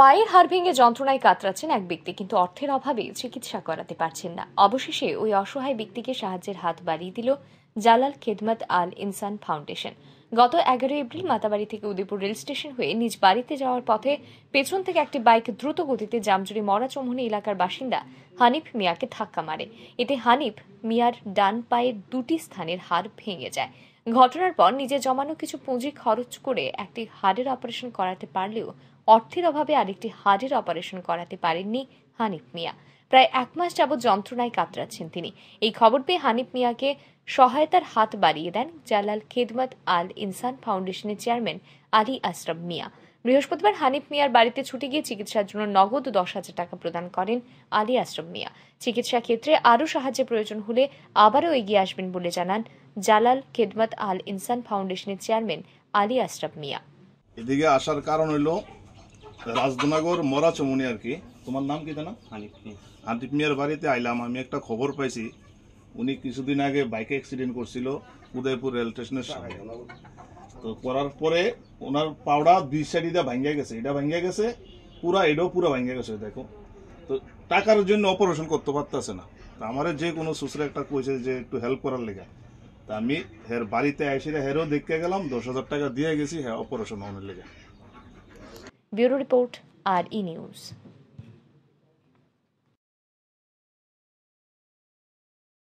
পায়ের হার ভেঙে যন্ত্রণায় কাতরাচ্ছেন এক ব্যক্তি কিন্তু অর্থের অভাবে চিকিৎসা করাতে পারছেন না অবশেষে ওই অসহায় ব্যক্তিকে সাহায্যের হাত বাড়িয়ে দিল জালাল খেদমত আল ইনসান ফাউন্ডেশন গত এগারো এপ্রিল মাতাবাড়ি থেকে উদয়পুর রেল স্টেশন হয়ে নিজ বাড়িতে যাওয়ার পথে পেছন থেকে একটি বাইক দ্রুত গতিতে জামজুরি মরাচমহনি এলাকার বাসিন্দা হানিফ মিয়াকে ধাক্কা মারে এতে হানিফ মিয়ার ডান পায়ের দুটি স্থানের হাড় ভেঙে যায় ঘটনার পর নিজে জমানো কিছু পুঁজি খরচ করে একটি হাড়ের অপারেশন করাতে পারলেও অর্থের অভাবে আরেকটি হাড়ের অপারেশন করাতে পারেননি হানিফ মিয়া প্রায় এক মাস যাবৎ যন্ত্রণায় কাতরাচ্ছেন তিনি এই খবর পেয়ে হানিফ মিয়াকে সহায়তার হাত বাড়িয়ে দেন জালাল খেদমত আল ইনসান ফাউন্ডেশনের চেয়ারম্যান আলী আশরাফ মিয়া বৃহস্পতিবার হানিফ মিয়ার বাড়িতে ছুটে গিয়ে চিকিৎসার জন্য নগদ দশ হাজার টাকা প্রদান করেন আলী আশ্রম মিয়া চিকিৎসা ক্ষেত্রে আরও সাহায্যের প্রয়োজন হলে আবারও এগিয়ে আসবেন বলে জানান জালাল খেদমত আল ইনসান ফাউন্ডেশনের চেয়ারম্যান আলী আশরাফ মিয়া এদিকে আসার কারণ হলো রাজদনগর মরা চমুনি আর কি তোমার নাম কি জানা হানিফ মিয়া হানিফ মিয়ার বাড়িতে আইলাম আমি একটা খবর পাইছি উনি কিছুদিন আগে বাইকে অ্যাক্সিডেন্ট করছিল উদয়পুর রেল স্টেশনের সামনে তো করার পরে ওনার পাওড়া দুই সাইডটা ভাঙিয়ে গেছে এটা ভাঙিয়ে গেছে পুরা এটাও পুরা ভাঙিয়ে গেছে দেখো তো টাকার জন্য অপারেশন করতে পারতেছে না তো আমার যে কোনো সুসরে একটা কইছে যে একটু হেল্প করার লেগে তা আমি হের বাড়িতে আইসিরা হেরও দেখতে গেলাম দশ হাজার টাকা দিয়ে গেছি হ্যাঁ অপারেশন হওয়ার লেগে ব্যুরো রিপোর্ট আর ই নিউজ